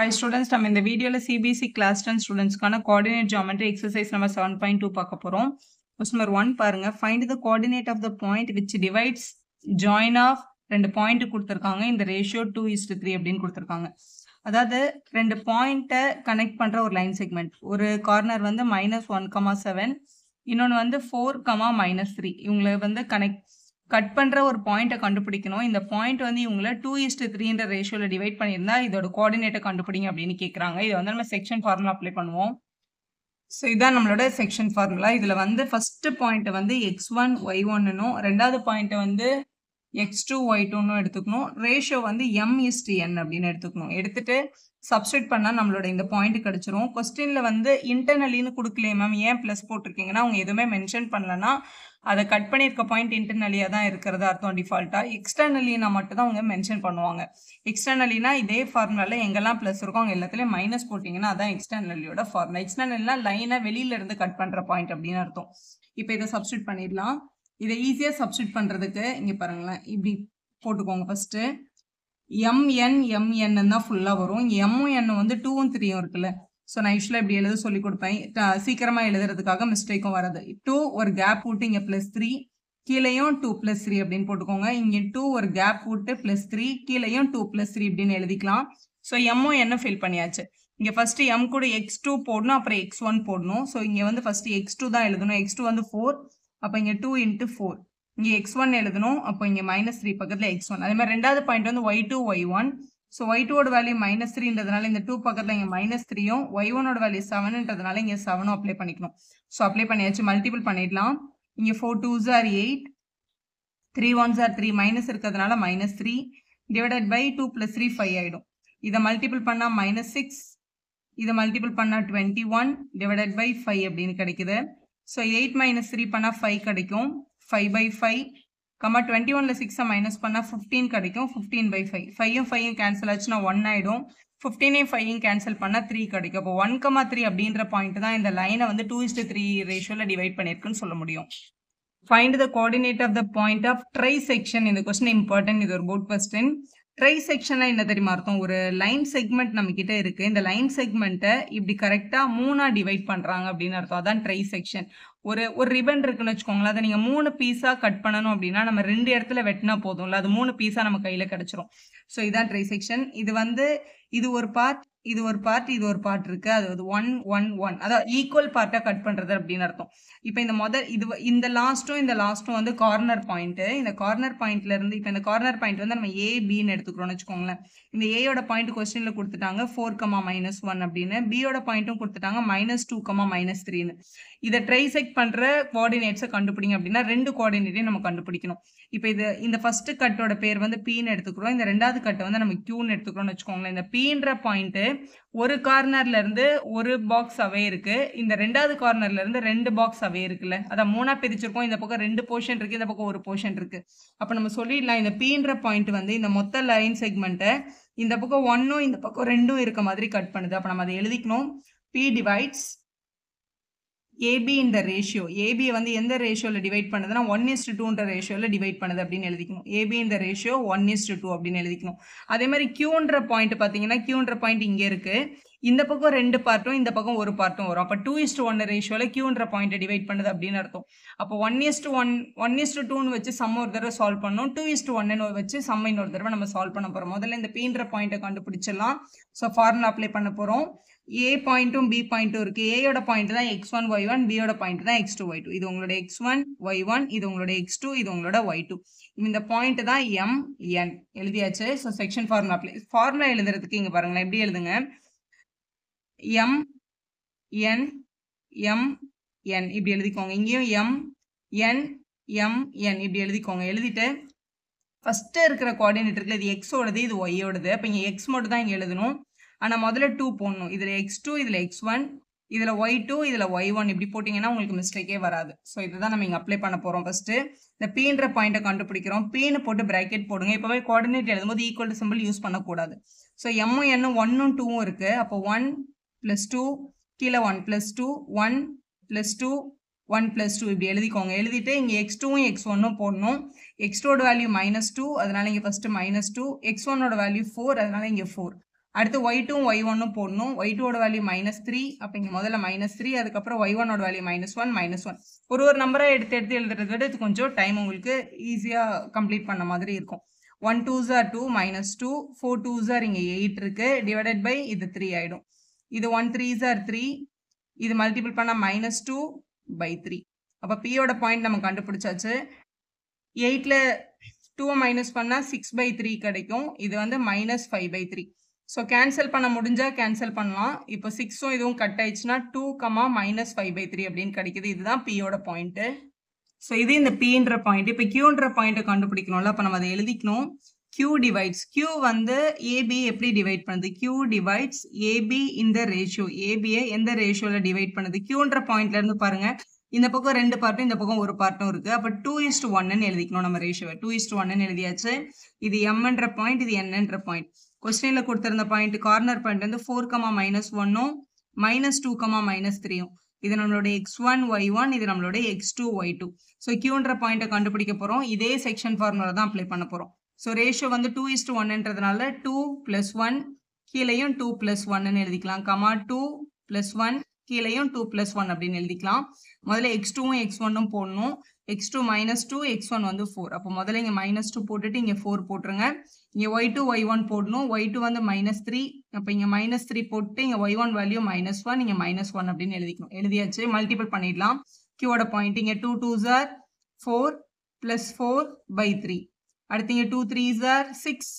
hi students நம்ம இந்த வீடியோவில் சிபிஎஸ்சி கிளாஸ் டென் ஸ்டூடெண்ட்ஸ்க்கான கோஆர்டினேட் ஜாமெட்ரி எக்ஸசைஸ் நம்ம செவன் பாயிண்ட் டூ பார்க்க போகிறோம் கொஸ்டின் நம்பர் ஒன் பாருங்க find the coordinate of the point which divides join of ரெண்டு பாயிண்ட் கொடுத்துருக்காங்க இந்த ரேஷியோ டூ இஸ்டு த்ரீ அப்படின்னு கொடுத்துருக்காங்க அதாவது ரெண்டு பாயிண்ட்டை கனெக்ட் பண்ணுற ஒரு லைன் செக்மெண்ட் ஒரு கார்னர் வந்து மைனஸ் ஒன் கமா செவன் இன்னொன்று வந்து ஃபோர் கமா மைனஸ் த்ரீ இவங்களை வந்து கனெக்ட் கட் பண்ணுற ஒரு பாயிண்ட்டை கண்டுபிடிக்கணும் இந்த பாயிண்ட் வந்து இவங்கள டூ இஸ்ட்டு த்ரீன்ற ரேஷியோவில் டிவைட் பண்ணியிருந்தா இதோட கோஆர்டினேட்டை கண்டுபிடிங்க அப்படின்னு கேட்குறாங்க இதை வந்து நம்ம செக்ஷன் ஃபார்முலா அப்ளை பண்ணுவோம் ஸோ இதான் நம்மளோட செக்ஷன் ஃபார்முலா இதில் வந்து ஃபஸ்ட்டு பாயிண்ட்டை வந்து எக்ஸ் ஒன் ஒய் ஒன்னும் ரெண்டாவது பாயிண்ட்டை வந்து எக்ஸ் டூ ஒய் டூன்னு எடுத்துக்கணும் ரேஷியோ வந்து is to n அப்படின்னு எடுத்துக்கணும் எடுத்துட்டு சப்ஸ்டிட் பண்ணால் நம்மளோட இந்த point கிடச்சிரும் questionல வந்து இன்டர்னலின்னு கொடுக்கலையே மேம் ஏன் ப்ளஸ் போட்டிருக்கீங்கன்னா அவங்க எதுவுமே மென்ஷன் பண்ணலன்னா அதை கட் பண்ணியிருக்க பாயிண்ட் இன்டர்னலியாக தான் இருக்கிறது அர்த்தம் டிஃபால்ட்டாக எக்ஸ்டர்னலினா மட்டும் அவங்க மென்ஷன் பண்ணுவாங்க எக்ஸ்டர்னலினா இதே ஃபார்முலாவில் எங்கெல்லாம் ப்ளஸ் இருக்கும் அவங்க எல்லாத்துலேயும் மைனஸ் போட்டிங்கன்னா அதான் எக்ஸ்டர்னலியோட எக்ஸ்டர்னல்னா கட் பண்ணுற பாயிண்ட் அப்படின்னு அர்த்தம் இப்போ சப்ஸ்டிட் பண்ணிடலாம் இதை ஈஸியாக சப்ஸ்டியூட் பண்ணுறதுக்கு இங்கே பாருங்களேன் இப்படி போட்டுக்கோங்க ஃபஸ்ட்டு எம்என் எம்என் தான் ஃபுல்லாக வரும் இங்கே எம்என் வந்து டூவும் த்ரீயும் இருக்குல்ல ஸோ நான் யூஸ்வலாக இப்படி எழுத சொல்லி கொடுப்பேன் சீக்கிரமாக எழுதுறதுக்காக மிஸ்டேக்கும் வராது டூ ஒரு கேப் விட்டு இங்கே ப்ளஸ் த்ரீ கீழேயும் டூ ப்ளஸ் த்ரீ அப்படின்னு போட்டுக்கோங்க இங்கே டூ ஒரு கேப் விட்டு ப்ளஸ் த்ரீ கீழேயும் டூ ப்ளஸ் த்ரீ அப்படின்னு எழுதிக்கலாம் ஸோ எம்மும் என்ன ஃபில் பண்ணியாச்சு இங்கே ஃபஸ்ட்டு எம் கூட எக்ஸ் டூ போடணும் அப்புறம் எக்ஸ் ஒன் போடணும் ஸோ இங்கே வந்து ஃபஸ்ட்டு எக்ஸ் டூ தான் எழுதணும் எக்ஸ் டூ வந்து ஃபோர் அப்போ இங்கே டூ இன்ட்டு ஃபோர் இங்கே எக்ஸ் ஒன் எழுதணும் அப்போ இங்கே மைனஸ் த்ரீ பக்கத்தில் எக்ஸ் ஒன் அதே மாதிரி ரெண்டாவது பாயிண்ட் வந்து Y two Y one so Y டூவோட வேல்யூ மைனஸ் த்ரீன்றதுனால இந்த டூ பக்கத்தில் இங்கே மைனஸ் த்ரீயும் ஒய் ஒனோட வேல்யூ செவனுன்றதுனால இங்கே செவனும் அப்ளை பண்ணிக்கணும் ஸோ அப்ளை பண்ணியாச்சு மல்டிபிள் பண்ணிடலாம் இங்கே ஃபோர் டூ ஜார் எயிட் த்ரீ ஒன் ஜார் த்ரீ மைனஸ் இருக்கிறதுனால minus three divided by two plus three five ஆகிடும் இதை மல்டிபிள் பண்ணால் மைனஸ் சிக்ஸ் இதை மல்டிபிள் பண்ணால் twenty one divided by five அப்படின்னு கிடைக்குது ஸோ எயிட் மைனஸ் த்ரீ பண்ணால் ஃபைவ் கிடைக்கும் five by five comma twenty ஒனில் சிக்ஸை மைனஸ் பண்ணால் ஃபிஃப்டீன் கிடைக்கும் ஃபிஃப்டீன் பை ஃபைவ் ஃபைவும் ஃபைவும் கேன்சல் ஆச்சுன்னா ஒன் ஆகிடும் ஃபிஃப்டீனையும் ஃபைவையும் கேன்சல் பண்ணால் த்ரீ கிடைக்கும் அப்போ ஒன் கமா த்ரீ அப்படின்ற பாயிண்ட் தான் இந்த லைனை வந்து டூ இஸ்டு த்ரீ ரேஷியோவில் டிவைட் பண்ணியிருக்குன்னு சொல்ல முடியும் find the coordinate of the point of trisection இந்த கொஸ்டின் இம்பார்ட்டன்ட் இது ஒரு குட் கொஸ்டின் ட்ரை செக்ஷனாக என்ன தெரியுமா அர்த்தம் ஒரு லைன் செக்மெண்ட் நம்மக்கிட்ட இருக்குது இந்த லைன் செக்மெண்ட்டை இப்படி கரெக்டாக மூணாக டிவைட் பண்ணுறாங்க அப்படின்னு அர்த்தம் அதான் ட்ரை செக்ஷன் ஒரு ஒரு ரிபன் இருக்குன்னு வச்சுக்கோங்களேன் அதை நீங்கள் மூணு பீஸாக கட் பண்ணணும் அப்படின்னா நம்ம ரெண்டு இடத்துல வெட்டினா போதும்ல அது மூணு பீஸாக நம்ம கையில் கிடச்சிரும் ஸோ இதான் ட்ரை செக்ஷன் இது வந்து இது ஒரு பார்ட் இது ஒரு பார்ட் இது ஒரு பார்ட் இருக்கு அது ஒன் ஒன் ஒன் அதாவது ஈக்குவல் பார்ட்டாக கட் பண்ணுறது அப்படின்னு அர்த்தம் இப்போ இந்த முதல் இது இந்த லாஸ்ட்டும் இந்த லாஸ்ட்டும் வந்து கார்னர் பாயிண்ட்டு இந்த கார்னர் பாயிண்ட்ல இருந்து இப்போ இந்த கார்னர் பாயிண்ட் வந்து நம்ம ஏ பின்னு எடுத்துக்கிறோம்னு வச்சுக்கோங்களேன் இந்த ஏயோட பாயிண்ட் கொஸ்டினில் கொடுத்துட்டாங்க ஃபோர் கமா மைனஸ் ஒன் அப்படின்னு பியோட பாயிண்ட்டும் கொடுத்துட்டாங்க மைனஸ் டூ கமா மைனஸ் த்ரீன்னு இதை ட்ரைசெக்ட் பண்ணுற கோஆர்டினேட்ஸை கண்டுபிடிங்க அப்படின்னா ரெண்டு கோஆர்டினேட்டையும் நம்ம கண்டுபிடிக்கணும் இப்போ இது இந்த ஃபர்ஸ்ட் கட்டோட பேர் வந்து பின்னு எடுத்துக்கிறோம் இந்த ரெண்டாவது கட்டை வந்து நம்ம கியூன்னு எடுத்துக்கிறோம்னு வச்சுக்கோங்களேன் இந்த பீன்ற பாயிண்ட்டு ஒரு கார்னர்லேருந்து ஒரு பாக்ஸ் அவே இருக்குது இந்த ரெண்டாவது கார்னர்லேருந்து ரெண்டு பாக்ஸ் அவே இருக்குல்ல அதான் மூணாக பிரிச்சிருக்கோம் இந்த பக்கம் ரெண்டு போர்ஷன் இருக்குது இந்த பக்கம் ஒரு போர்ஷன் இருக்குது அப்போ நம்ம சொல்லிடலாம் இந்த பீன்ற பாயிண்ட் வந்து இந்த மொத்த லைன் செக்மெண்ட்டை இந்த பக்கம் ஒன்னும் இந்த பக்கம் ரெண்டும் இருக்க மாதிரி கட் பண்ணுது அப்போ நம்ம அதை எழுதிக்கணும் பி டிவைட்ஸ் ஏபி இந்த ரேஷியோ ஏபியை வந்து எந்த ரேஷியோவில் டிவைட் பண்ணுதுன்னா ஒன் டு டூன்ற ரேஷியோவில் டிவைட் பண்ணுது அப்படின்னு எழுதிக்கணும் ஏபி இந்த ரேஷியோ ஒன் டு டூ அப்படின்னு எழுதிக்கணும் அதே மாதிரி கியூன்ற பாயிண்ட் பார்த்தீங்கன்னா கியூன்ற பாயிண்ட் இங்கே இருக்குது இந்த பக்கம் ரெண்டு பார்ட்டும் இந்த பக்கம் ஒரு பார்ட்டும் வரும் அப்போ டூ இஸ்ட் ஒன் ரேஷியோல கியூன்ற பாயிண்ட்டை டிவைட் பண்ணுது அப்படின்னு அர்த்தம் அப்போ one is to one one is to டூன்னு வச்சு சம் ஒரு தடவை சால்வ் பண்ணோம் டூ இஸ்ட் ஒன்னு வச்சு சம் இன்னொரு தடவை நம்ம சால்வ் பண்ண போகிறோம் முதல்ல இந்த பீன்ற பாயிண்ட்டை கண்டுபிடிச்சிடலாம் ஸோ ஃபார்முலா அப்ளை பண்ண போகிறோம் ஏ பாயிண்ட்டும் பி பாயிண்ட்டும் இருக்கு ஏயோட பாயிண்ட் தான் எக்ஸ் ஒன் ஒய் ஒன் பியோட பாயிண்ட் தான் எக்ஸ் டூ ஒய் டூ இது உங்களோட எக்ஸ் ஒன் ஒய் ஒன் இது உங்களோட எக்ஸ் டூ இது உங்களோட ஒய் டூ இந்த பாயிண்ட் தான் எம் என் எழுதியாச்சு so section formula apply formula எழுதுறதுக்கு இங்கே பாருங்களேன் எப்படி எழுதுங்க எம் என் எம் என் இப்படி எழுதிக்கோங்க இங்கேயும் எம் என் எம் என் இப்படி எழுதிக்கோங்க எழுதிட்டு ஃபஸ்ட்டு இருக்கிற கோஆர்டினேட் இருக்குல்ல இது எக்ஸோடது இது ஒய்யோடது அப்போ இங்கே எக்ஸ் மட்டும் தான் இங்கே எழுதணும் ஆனால் முதல்ல டூ போடணும் இதில் எக்ஸ் டூ இதில் எக்ஸ் ஒன் இதில் ஒய் டூ இதில் ஒய் ஒன் இப்படி போட்டிங்கன்னா உங்களுக்கு மிஸ்டேக்கே வராது ஸோ இதை தான் நம்ம இங்கே அப்ளை பண்ண போகிறோம் ஃபஸ்ட்டு இந்த பீன்ற பாயிண்ட்டை கண்டுபிடிக்கிறோம் பீனு போட்டு ப்ராக்கெட் போடுங்க இப்போவே கோஆர்டினேட் எழுதும்போது ஈக்குவல் சிம்பிள் யூஸ் பண்ணக்கூடாது ஸோ எம்மும் என்னும் ஒன்னும் டூவும் இருக்குது அப்போ ஒன் ப்ளஸ் டூ கீழே one plus two one plus two one plus two இப்படி எழுதிக்கோங்க எழுதிட்டு இங்கே எக்ஸ் டூவும் எக்ஸ் ஒன்னும் போடணும் டூட வேல்யூ மைனஸ் டூ அதனால் இங்கே ஃபஸ்ட்டு மைனஸ் டூ எக்ஸ் ஒன்னோட வேல்யூ ஃபோர் அதனால் இங்கே ஃபோர் அடுத்து ஒய் டூவும் ஒய் ஒன்னும் போடணும் ஒய் டூவோட வேல்யூ மைனஸ் த்ரீ அப்போ இங்கே முதல்ல மைனஸ் த்ரீ அதுக்கப்புறம் ஒய் ஒன்னோட value minus one minus one ஒரு ஒரு நம்பரை எடுத்து எடுத்து எழுதுறத விட இது கொஞ்சம் டைம் உங்களுக்கு ஈஸியாக கம்ப்ளீட் பண்ண மாதிரி இருக்கும் ஒன் டூ ஜார் two minus two four two ஜார் இங்கே எயிட் இருக்குது டிவைடட் பை இது த்ரீ ஆகிடும் இது ஒன் த்ரீஸ் சார் த்ரீ இது மல்டிபிள் பண்ணால் மைனஸ் டூ பை த்ரீ அப்போ பியோட பாயிண்ட் நம்ம கண்டுபிடிச்சாச்சு எயிட்டில் டூ மைனஸ் பண்ணால் சிக்ஸ் பை த்ரீ கிடைக்கும் இது வந்து minus five by three so cancel பண்ண முடிஞ்சால் கேன்சல் பண்ணலாம் இப்போ சிக்ஸும் இதுவும் கட் ஆயிடுச்சுன்னா two comma minus five by three அப்படின்னு கிடைக்கிது இதுதான் பியோட பாயிண்ட்டு ஸோ இது இந்த பின்ற பாயிண்ட் இப்போ கியூன்ற பாயிண்ட்டை கண்டுபிடிக்கணும்ல அப்போ நம்ம அதை எழுதிக்கணும் Q டிவைட்ஸ் Q வந்து ஏபி எப்படி டிவைட் பண்ணுது divides divides AB the ratio AB எந்த ரேஷியோவில் டிவைட் பண்ணுது கியூன்ற pointல இருந்து பாருங்க இந்த பக்கம் ரெண்டு பார்ட்டும் இந்த பக்கம் ஒரு பார்ட்டும் இருக்கு அப்போ டூ இஸ்ட் ஒன்னு எழுதிக்கணும் நம்ம ரேஷியோவை டூ இஸ்ட் ஒன்னு எழுதியாச்சு இது என்ற பாயிண்ட் இது என்னன்ற பாயிண்ட் கொஸ்டின்ல கொடுத்துருந்த பாயிண்ட் கார்னர் பாயிண்ட் வந்து ஃபோர் கமா மைனஸ் ஒன்னும் மைனஸ் டூ கமா மைனஸ் இது நம்மளோட எக்ஸ் ஒன் ஒய் ஒன் இது நம்மளோட X two Y two so கியூன்ற பாயிண்ட்டை கண்டுபிடிக்க போகிறோம் இதே செக்ஷன் ஃபார்முலா தான் அப்ளை பண்ண போகிறோம் ஸோ ரேஷியோ வந்து டூ இஸ்டு ஒன்னுன்றதுனால டூ ப்ளஸ் ஒன் கீழேயும் டூ ப்ளஸ் ஒன்னு எழுதிக்கலாம் கமா டூ ப்ளஸ் ஒன் கீழேயும் டூ ப்ளஸ் ஒன் அப்படின்னு எழுதிக்கலாம் முதல்ல எக்ஸ் டூவும் எக்ஸ் ஒன்னும் போடணும் X two minus two X one வந்து ஃபோர் அப்போ முதல்ல இங்கே மைனஸ் டூ போட்டுட்டு இங்கே ஃபோர் போட்டுருங்க இங்கே ஒய் டூ ஒய் ஒன் போடணும் ஒய் டூ வந்து மைனஸ் த்ரீ அப்போ இங்கே மைனஸ் த்ரீ போட்டு இங்கே Y one value minus one இங்கே மைனஸ் ஒன் அப்படின்னு எழுதிக்கணும் எழுதியாச்சு மல்டிபிள் பண்ணிடலாம் கியூவோட பாயிண்ட் இங்கே டூ டூ சார் four plus four by three அடுத்து இங்கே டூ த்ரீ சார் சிக்ஸ்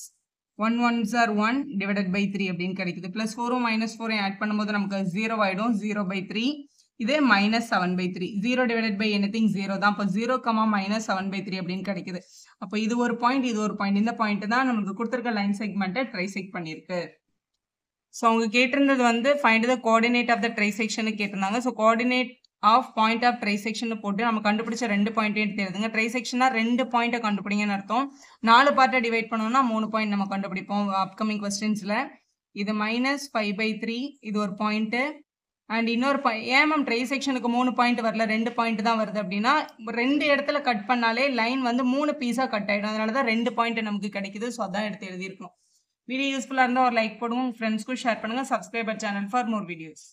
ஒன் ஒன் சார் ஒன் டிவைடட் பை த்ரீ அப்படின்னு கிடைக்குது ப்ளஸ் ஃபோரும் மைனஸ் ஃபோரையும் ஆட் பண்ணும்போது நமக்கு ஜீரோ ஆகிடும் ஜீரோ பை த்ரீ இதே minus seven by three zero divided by anything zero தான் இப்போ zero comma minus seven by three அப்படின்னு கிடைக்குது அப்போ இது ஒரு பாயிண்ட் இது ஒரு பாயிண்ட் இந்த பாயிண்ட் தான் நமக்கு கொடுத்துருக்க லைன் செக்மெண்ட்டை ட்ரை செக் பண்ணியிருக்கு ஸோ அவங்க கேட்டிருந்தது வந்து find the coordinate of the ட்ரை செக்ஷனு கேட்டிருந்தாங்க so coordinate of point of trisection போட்டு நம்ம கண்டுபிடிச்ச ரெண்டு பாயிண்ட்டையும் எடுத்து எழுதுங்க ட்ரைசெக்ஷனாக ரெண்டு பாயிண்ட்டை கண்டுபிடிங்கன்னு அர்த்தம் நாலு பார்ட்டை டிவைட் பண்ணோம்னா மூணு பாயிண்ட் நம்ம கண்டுபிடிப்போம் அப்கமிங் கொஸ்டின்ஸில் இது மைனஸ் ஃபைவ் பை த்ரீ இது ஒரு பாயிண்ட்டு அண்ட் இன்னொரு பாயிண்ட் ஏன் மேம் ட்ரை செக்ஷனுக்கு மூணு பாயிண்ட் வரல ரெண்டு பாயிண்ட் தான் வருது அப்படின்னா ரெண்டு இடத்துல கட் பண்ணாலே லைன் வந்து மூணு பீஸாக கட் ஆகிடும் அதனால தான் ரெண்டு பாயிண்ட் நமக்கு கிடைக்குது ஸோ அதான் எடுத்து எழுதியிருக்கணும் வீடியோ யூஸ்ஃபுல்லாக இருந்தால் ஒரு லைக் போடுங்க ஃப்ரெண்ட்ஸ்க்கும் ஷேர் பண்ணுங்கள் subscriber channel for more videos